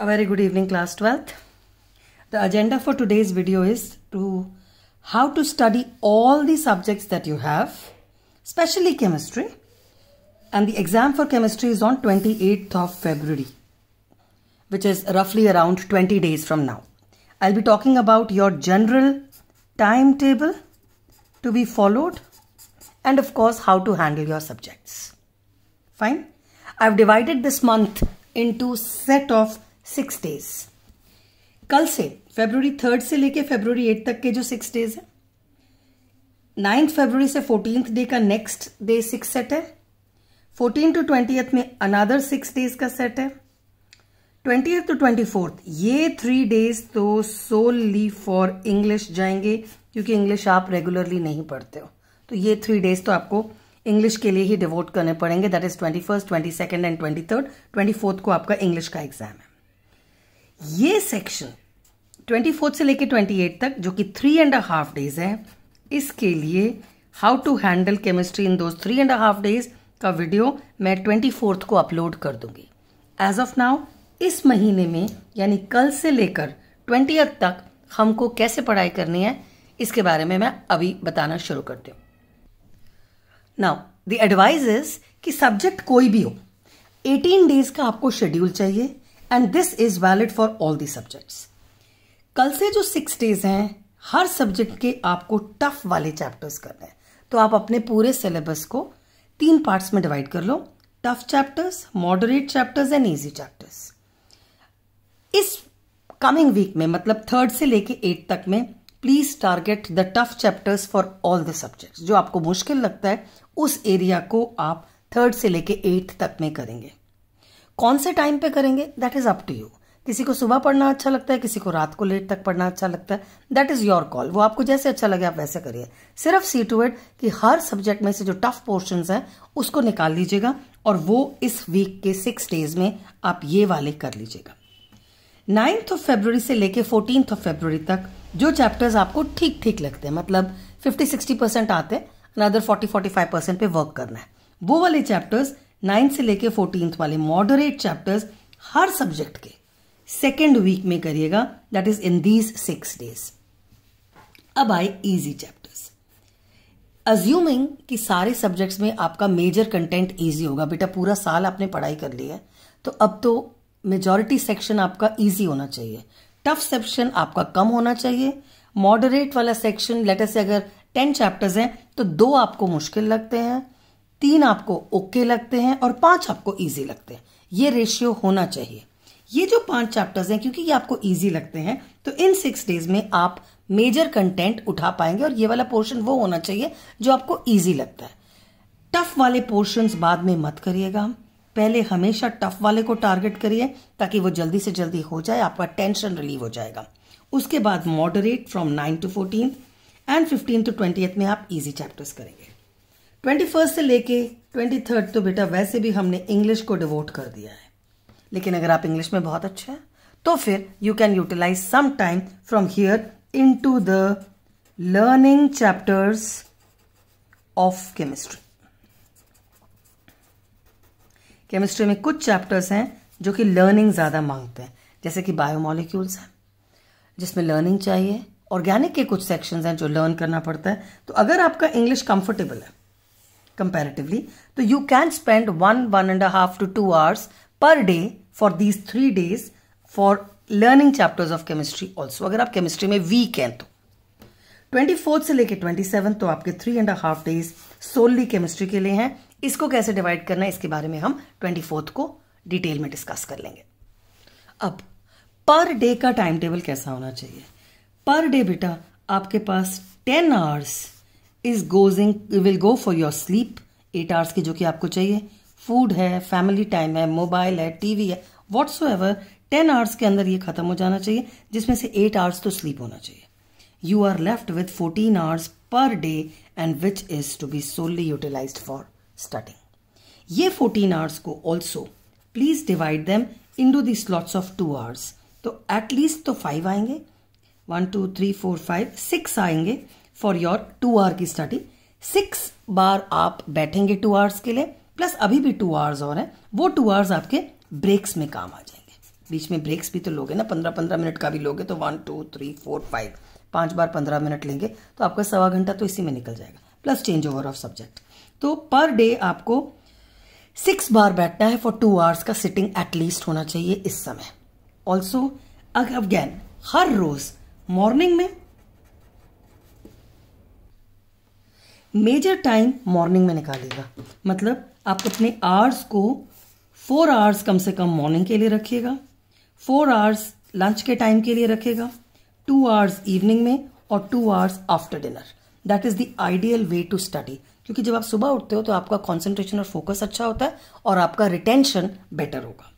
A very good evening class 12th. The agenda for today's video is to how to study all the subjects that you have, especially chemistry. And the exam for chemistry is on 28th of February, which is roughly around 20 days from now. I'll be talking about your general timetable to be followed and of course how to handle your subjects. Fine. I've divided this month into set of six days कल से February third से लेके February eight तक के जो six days है ninth February से fourteenth day का नेक्स्ट डे सिक्स सेट है फोर्टीन टू ट्वेंटी में अनादर सिक्स डेज का सेट है ट्वेंटी टू ट्वेंटी फोर्थ ये थ्री डेज तो सोलली फॉर इंग्लिश जाएंगे क्योंकि इंग्लिश आप रेगुलरली नहीं पढ़ते हो तो ये थ्री डेज तो आपको इंग्लिश के लिए ही डिवोट करने पड़ेंगे that is twenty first twenty second and twenty third twenty fourth को आपका इंग्लिश का एग्जाम है ये सेक्शन ट्वेंटी फोर्थ से लेकर ट्वेंटी एट तक जो कि थ्री एंड हाफ डेज है इसके लिए how to handle chemistry in those three and half days का वीडियो मैं ट्वेंटी फोर्थ को अपलोड कर दूंगी एज ऑफ नाउ इस महीने में यानी कल से लेकर ट्वेंटी तक हमको कैसे पढ़ाई करनी है इसके बारे में मैं अभी बताना शुरू करती हूँ नाउ द एडवाइज इज कि सब्जेक्ट कोई भी हो 18 डेज का आपको शेड्यूल चाहिए and this is valid for all the subjects कल से जो सिक्स डेज हैं हर सब्जेक्ट के आपको टफ वाले चैप्टर्स करने हैं तो आप अपने पूरे सिलेबस को तीन पार्ट्स में डिवाइड कर लो tough chapters moderate chapters and easy chapters इस कमिंग वीक में मतलब थर्ड से लेके एट तक में please target the tough chapters for all the subjects जो आपको मुश्किल लगता है उस एरिया को आप थर्ड से लेके एट तक में करेंगे कौन से टाइम पे करेंगे that is up to you किसी को सुबह पढ़ना अच्छा लगता है किसी को रात को लेट तक पढ़ना अच्छा लगता है दैट इज योर कॉल वो आपको जैसे अच्छा लगे आप वैसे करिए सिर्फ सी टू एट कि हर सब्जेक्ट में से जो टफ पोर्शन है उसको निकाल लीजिएगा और वो इस वीक के सिक्स डेज में आप ये वाले कर लीजिएगा नाइन्थ ऑफ फेब्रवरी से लेके फोर्टीनथ ऑफ फेब्रवरी तक जो चैप्टर्स आपको ठीक ठीक लगते हैं मतलब फिफ्टी सिक्सटी परसेंट आते हैं another forty forty five percent पे वर्क करना है वो वाले चैप्टर्स नाइन्थ से लेके फोर्टीन वाले मॉडरेट चैप्टर्स हर सब्जेक्ट के सेकेंड वीक में करिएगा that is in these six days अब आए इजी चैप्टर्स अज्यूमिंग कि सारे सब्जेक्ट्स में आपका मेजर कंटेंट इजी होगा बेटा पूरा साल आपने पढ़ाई कर ली है तो अब तो मेजॉरिटी सेक्शन आपका इजी होना चाहिए टफ सेक्शन आपका कम होना चाहिए मॉडरेट वाला सेक्शन लेटर से अगर टेन चैप्टर्स हैं तो दो आपको मुश्किल लगते हैं तीन आपको ओके लगते हैं और पांच आपको ईजी लगते हैं ये रेशियो होना चाहिए ये जो पांच चैप्टर्स हैं क्योंकि ये आपको ईजी लगते हैं तो इन सिक्स डेज में आप मेजर कंटेंट उठा पाएंगे और ये वाला पोर्शन वो होना चाहिए जो आपको ईजी लगता है टफ वाले पोर्शन बाद में मत करिएगा पहले हमेशा टफ वाले को टारगेट करिए ताकि वो जल्दी से जल्दी हो जाए आपका टेंशन रिलीव हो जाएगा उसके बाद moderate from nine to fourteen and fifteen to twenty में आप इजी चैप्टर्स करेंगे ट्वेंटी फर्स्ट से लेके ट्वेंटी थर्ड तो बेटा वैसे भी हमने इंग्लिश को डिवोट कर दिया है लेकिन अगर आप इंग्लिश में बहुत अच्छे हैं तो फिर you can utilize some time from here into the learning chapters of chemistry chemistry में कुछ चैप्टर्स हैं जो कि लर्निंग ज़्यादा मांगते हैं जैसे कि बायोमोलिक्यूल्स हैं जिसमें लर्निंग चाहिए ऑर्गेनिक के कुछ सेक्शंस हैं जो लर्न करना पड़ता है तो अगर आपका इंग्लिश कंफर्टेबल है comparatively. So you can spend one, one and a half to two hours per day for these three days for learning chapters of chemistry also. अगर आप chemistry में week हैं तो 24th से लेके 27th तो आपके three and half days solely chemistry के लिए हैं इसको कैसे डिवाइड करना है इसके बारे में हम 24th को डिटेल में डिस्कस कर लेंगे अब पर डे का टाइम टेबल कैसा होना चाहिए पर डे बेटा आपके पास 10 hours is going will go for your sleep eight hours की जो कि आपको चाहिए फूड है फैमिली टाइम है मोबाइल है टीवी है वॉट्स एवर टेन आवर्स के अंदर ये खत्म हो जाना चाहिए जिसमें से एट आवर्स तो स्लीप होना चाहिए you are left with fourteen hours per day and which is to be solely utilize for studying ये फोर्टीन आवर्स को also please divide them into the slots of two hours तो at least तो five आएंगे one two three four five six आएंगे for your two hour की study सिक्स बार आप बैठेंगे टू आवर्स के लिए प्लस अभी भी टू आवर्स और हैं वो टू आवर्स आपके ब्रेक्स में काम आ जाएंगे बीच में ब्रेक्स भी तो लोगे ना पंद्रह पंद्रह मिनट का भी लोगे तो one two three four five पांच बार पंद्रह मिनट लेंगे तो आपका सवा घंटा तो इसी में निकल जाएगा plus change over of subject तो पर डे आपको सिक्स बार बैठना है फॉर टू आवर्स का सिटिंग एटलीस्ट होना चाहिए इस समय ऑल्सो अगैन हर रोज मॉर्निंग में मेजर टाइम मॉर्निंग में निकालिएगा मतलब आप अपने आवर्स को फोर आवर्स कम से कम मॉर्निंग के लिए रखिएगा फोर आवर्स लंच के टाइम के लिए रखेगा टू आवर्स इवनिंग में और two hours after dinner that is the ideal way to study क्योंकि जब आप सुबह उठते हो तो आपका कॉन्सेंट्रेशन और फोकस अच्छा होता है और आपका रिटेंशन बेटर होगा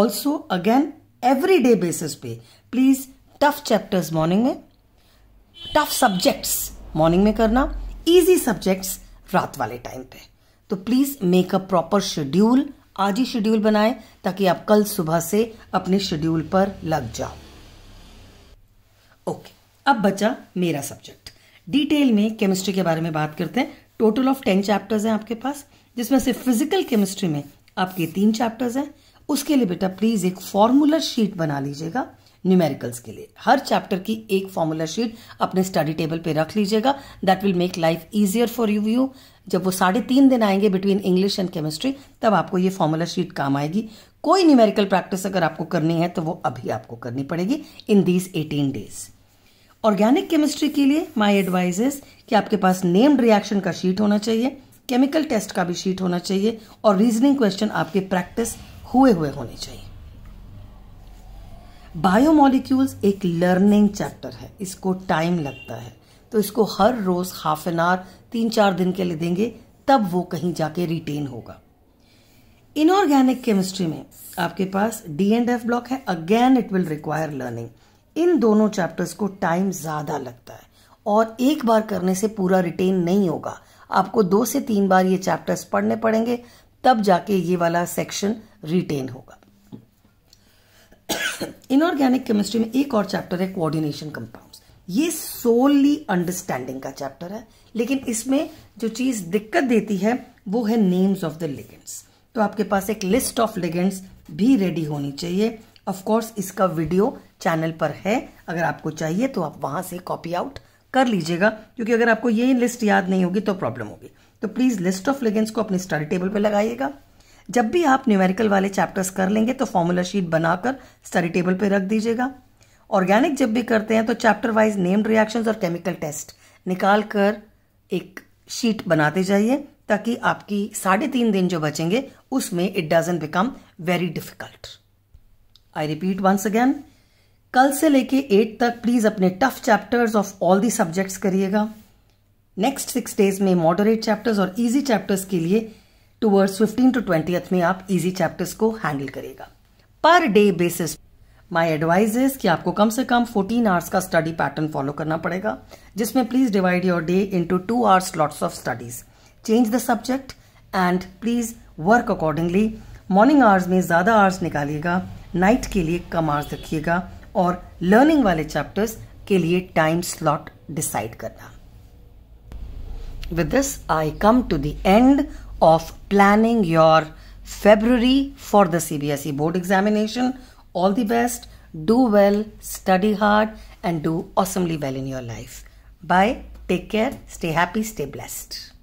also again every day basis पे प्लीज़ टफ चैप्टर्स मॉर्निंग में टफ सब्जेक्ट्स मॉर्निंग में करना इजी सब्जेक्ट्स रात वाले टाइम पे तो please make a proper schedule आज ही शेड्यूल बनाए ताकि आप कल सुबह से अपने शेड्यूल पर लग जाओ ओके okay, अब बचा मेरा सब्जेक्ट डिटेल में केमिस्ट्री के बारे में बात करते हैं टोटल ऑफ टेन चैप्टर्स हैं आपके पास जिसमें से फिजिकल केमिस्ट्री में आपके तीन चैप्टर्स हैं उसके लिए बेटा प्लीज एक फॉर्मूला शीट बना लीजिएगा न्यूमेरिकल्स के लिए हर चैप्टर की एक फॉर्मूला शीट अपने स्टडी टेबल पे रख लीजिएगा that will make life easier for you you जब वो साढ़े तीन दिन आएंगे बिटवीन इंग्लिश एंड केमिस्ट्री तब आपको ये फॉर्मूला शीट काम आएगी कोई न्यूमेरिकल प्रैक्टिस अगर आपको करनी है तो वो अभी आपको करनी पड़ेगी in these eighteen days organic chemistry के लिए माई एडवाइज इज कि आपके पास नेम्ड रिएक्शन का शीट होना चाहिए केमिकल टेस्ट का भी शीट होना चाहिए और रीजनिंग क्वेश्चन आपके प्रैक्टिस हुए हुए होने चाहिए बायोमोलिक्यूल्स एक लर्निंग चैप्टर है इसको टाइम लगता है तो इसको हर रोज हाफ एन आवर तीन चार दिन के लिए देंगे तब वो कहीं जाके रिटेन होगा इनऑर्गेनिक केमिस्ट्री में आपके पास डी एंड एफ ब्लॉक है again it will require learning in दोनों चैप्टर्स को टाइम ज्यादा लगता है और एक बार करने से पूरा रिटेन नहीं होगा आपको दो से तीन बार ये चैप्टर्स पढ़ने पड़ेंगे तब जाके ये वाला सेक्शन रिटेन होगा इनऑर्गेनिक केमिस्ट्री में एक और चैप्टर है कोऑर्डिनेशन कंपाउंड्स ये सोलली अंडरस्टैंडिंग का चैप्टर है लेकिन इसमें जो चीज दिक्कत देती है वो है नेम्स ऑफ द लिगेंड्स तो आपके पास एक लिस्ट ऑफ लिगेंड्स भी रेडी होनी चाहिए ऑफ कोर्स इसका वीडियो चैनल पर है अगर आपको चाहिए तो आप वहां से कॉपी आउट कर लीजिएगा क्योंकि अगर आपको ये लिस्ट याद नहीं होगी तो प्रॉब्लम होगी तो प्लीज लिस्ट ऑफ लिगेंड्स को अपने स्टडी टेबल पर लगाइएगा जब भी आप न्यूमेरिकल वाले चैप्टर्स कर लेंगे तो फॉर्मूला शीट बनाकर स्टडी टेबल पर रख दीजिएगा ऑर्गेनिक जब भी करते हैं तो चैप्टर वाइज नेम्ड रिएक्शन और केमिकल टेस्ट निकाल कर एक शीट बनाते जाइए ताकि आपकी साढ़े तीन दिन जो बचेंगे उसमें it doesn't become very difficult I repeat once again कल से लेके एट तक प्लीज अपने tough chapters of all the subjects करिएगा नेक्स्ट सिक्स डेज में मॉडरेट चैप्टर्स और इजी चैप्टर्स के लिए टूवर्ड्स फिफ्टीन टू ट्वेंटी में आप इजी चैप्टर्स को हैंडल करेगा per day basis my advice is कि आपको कम से कम 14 आवर्स का स्टडी पैटर्न फॉलो करना पड़ेगा जिसमें please divide your day into two hours lots of studies change the subject and please work accordingly morning hours में ज़्यादा आवर्स निकालिएगा नाइट के लिए कम आवर्स रखिएगा और लर्निंग वाले चैप्टर्स के लिए टाइम स्लॉट डिसाइड करना with this I come to the end of planning your February for the CBSE board examination. All the best. Do well, study hard, and do awesomely well in your life. Bye. Take care. Stay happy. Stay blessed.